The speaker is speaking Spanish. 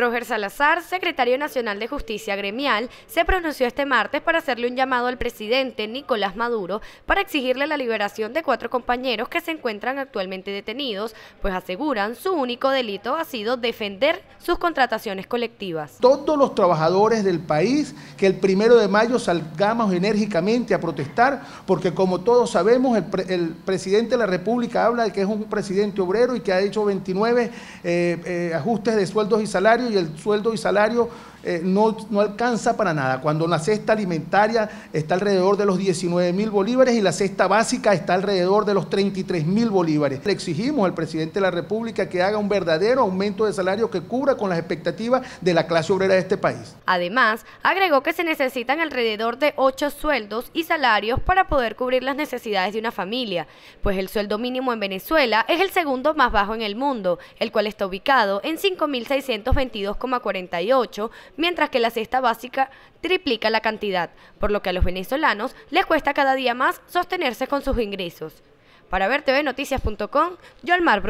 Roger Salazar, secretario nacional de Justicia Gremial, se pronunció este martes para hacerle un llamado al presidente Nicolás Maduro para exigirle la liberación de cuatro compañeros que se encuentran actualmente detenidos, pues aseguran su único delito ha sido defender sus contrataciones colectivas. Todos los trabajadores del país que el primero de mayo salgamos enérgicamente a protestar, porque como todos sabemos, el, presidente de la República habla de que es un presidente obrero y que ha hecho 29 eh, eh, ajustes de sueldos y salarios y el sueldo y salario eh, no, no, alcanza para nada. Cuando la cesta alimentaria está alrededor de los 19 mil bolívares y la cesta básica está alrededor de los 33 mil bolívares. Le exigimos al presidente de la República que haga un verdadero aumento de salario que cubra con las expectativas de la clase obrera de este país. Además, agregó que se necesitan alrededor de ocho sueldos y salarios para poder cubrir las necesidades de una familia, pues el sueldo mínimo en Venezuela es el segundo más bajo en el mundo, el cual está ubicado en 5.622,48, mientras que la cesta básica triplica la cantidad, por lo que a los venezolanos les cuesta cada día más sostenerse con sus ingresos. Para ver tvnoticias.com, yo mar